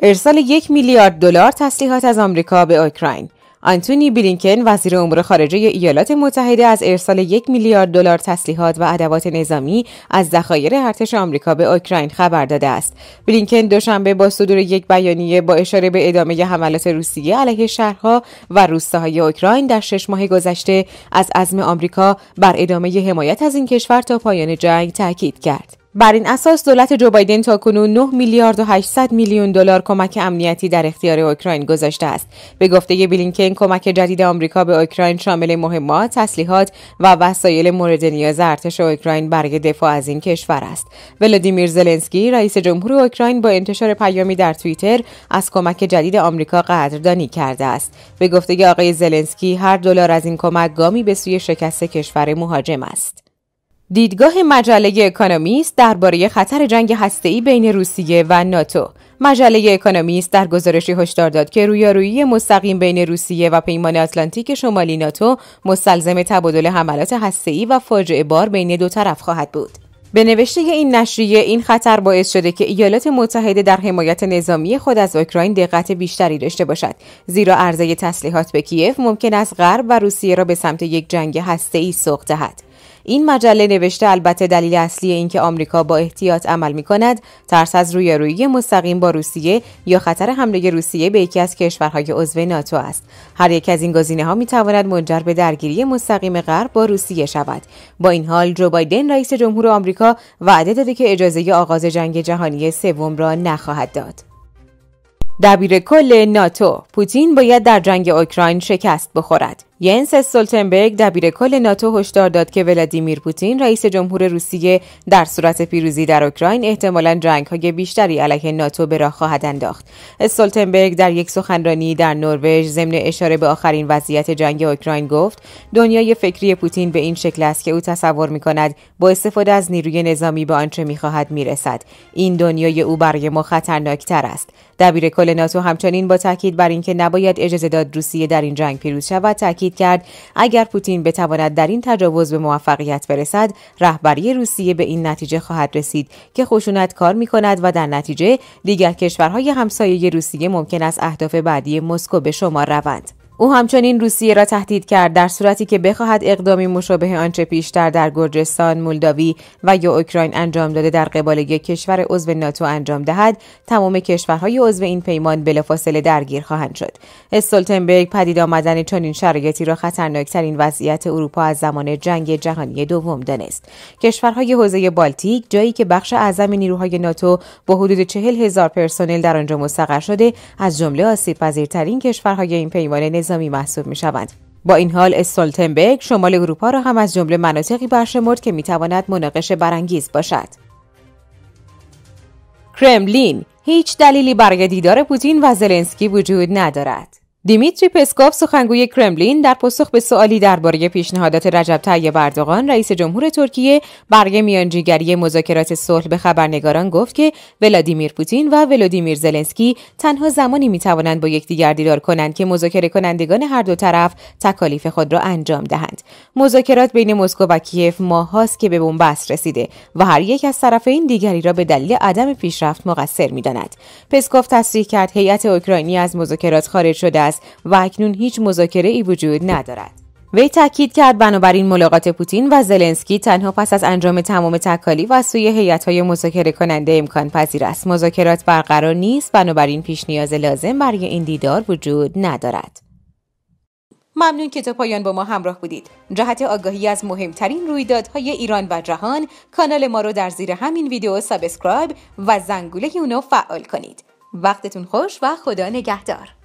ارسال یک میلیارد دلار تسلیحات از آمریکا به اوکراین آنتونی بلینکن وزیر امور خارجه ایالات متحده از ارسال یک میلیارد دلار تسلیحات و ادوات نظامی از ذخایر ارتش آمریکا به اوکراین خبر داده است بلینکن دوشنبه با صدور یک بیانیه با اشاره به ادامه حملات روسیه علیه شهرها و روستاهای اوکراین در شش ماه گذشته از عزم آمریکا بر ادامه حمایت از این کشور تا پایان جنگ تاکید کرد بر این اساس دولت جو بایدن تاکنون 9 میلیارد و 800 میلیون دلار کمک امنیتی در اختیار اوکراین گذاشته است. به گفته بلینکن کمک جدید آمریکا به اوکراین شامل مهمات، تسلیحات و وسایل مورد نیاز ارتش اوکراین برای دفاع از این کشور است. ولادیمیر زلنسکی رئیس جمهور اوکراین با انتشار پیامی در توییتر از کمک جدید آمریکا قدردانی کرده است. به گفته آقای زلنسکی هر دلار از این کمک گامی به سوی شکست کشور مهاجم است. دیدگاه مجله اکانومیست درباره خطر جنگ هسته‌ای بین روسیه و ناتو مجله اکانومیست در گزارشی هشدار داد که رویارویی مستقیم بین روسیه و پیمان آتلانتیک شمالی ناتو مستلزم تبادل حملات هسته‌ای و فاجعه بار بین دو طرف خواهد بود. به نوشته این نشریه این خطر باعث شده که ایالات متحده در حمایت نظامی خود از اوکراین دقت بیشتری داشته باشد زیرا عرضه تسلیحات به کیف ممکن است غرب و روسیه را به سمت یک جنگ هسته‌ای سوق دهد. این مجله نوشته البته دلیل اصلی اینکه آمریکا با احتیاط عمل می کند ترس از رویارویی مستقیم با روسیه یا خطر حمله روسیه به یکی از کشورهای عضو ناتو است هر یک از این گزینه ها می تواند منجر به درگیری مستقیم غرب با روسیه شود با این حال جو بایدن رئیس جمهور آمریکا وعده داده که اجازه آغاز جنگ جهانی سوم را نخواهد داد دبیر کل ناتو پوتین باید در جنگ اوکراین شکست بخورد ینس یعنی استولتنبرگ دبیر کل ناتو هشدار داد که ولادیمیر پوتین رئیس جمهور روسیه در صورت پیروزی در اوکراین احتمالا های بیشتری علیه ناتو به راه خواهد انداخت استولتنبرگ در یک سخنرانی در نروژ ضمن اشاره به آخرین وضعیت جنگ اوکراین گفت دنیای فکری پوتین به این شکل است که او تصور می کند با استفاده از نیروی نظامی به آنچه میخواهد میرسد این دنیای او برای ما خطرناکتر است دبیر کل ناتو همچنین با تاکید بر اینکه نباید اجازه داد روسیه در این جنگ پیروز شود تاکید کرد اگر پوتین بتواند در این تجاوز به موفقیت برسد رهبری روسیه به این نتیجه خواهد رسید که خشونت کار می کند و در نتیجه دیگر کشورهای همسایه روسیه ممکن است اهداف بعدی مسکو به شما روند او همچنین روسیه را تهدید کرد در صورتی که بخواهد اقدامی مشابه آنچه پیشتر در گرجستان، مولداوی و یا اوکراین انجام داده در قبال یک کشور عضو ناتو انجام دهد، تمام کشورهای عضو این پیمان بلافاصله درگیر خواهند شد. استولتنبرگ پدید آمدن چنین شرایطی را خطرناکترین وضعیت اروپا از زمان جنگ جهانی دوم دانست. کشورهای حوزه بالتیک جایی که بخش اعظم نیروهای ناتو با حدود چهل هزار پرسنل در آنجا مستقر شده، از جمله آسیبپذیرترین کشورهای این پیمان نظامی می شوند. با این حال استولتنبرگ شمال اروپا را هم از جمله مناطقی برشمرد که میتواند مناقشه برانگیز باشد کرملین هیچ دلیلی برای دیدار پوتین و زلنسکی وجود ندارد دیمیتری پسکوف سخنگوی کرملین در پاسخ به سوالی درباره پیشنهادات رجب طیب اردوغان رئیس جمهور ترکیه برای میانجیگری مذاکرات صلح به خبرنگاران گفت که ولادیمیر پوتین و ولادیمیر زلنسکی تنها زمانی می توانند با یکدیگر دیدار کنند که مذاکره کنندگان هر دو طرف تکالیف خود را انجام دهند مذاکرات بین مسکو و کیف ماهاست که به بنبست رسیده و هر یک از طرفین دیگری را به دلیل عدم پیشرفت مقصر میداند پسکوف تصریح کرد هیئت اوکراینی از مذاکرات خارج شده است است و اکنون هیچ مذاکره ای وجود ندارد وی تاکید کرد بنابراین ملاقات پوتین و زلنسکی تنها پس از انجام تمام تکالیف و سوی های مذاکره کننده امکان پذیر است مذاکرات برقرار نیست بنابراین پیش نیاز لازم برای این دیدار وجود ندارد ممنون که تا پایان با ما همراه بودید. جهت آگاهی از مهمترین رویدادهای ایران و جهان، کانال ما رو در زیر همین ویدیو سابسکرایب و زنگوله اونو فعال کنید. وقتتون خوش و خدا نگهدار.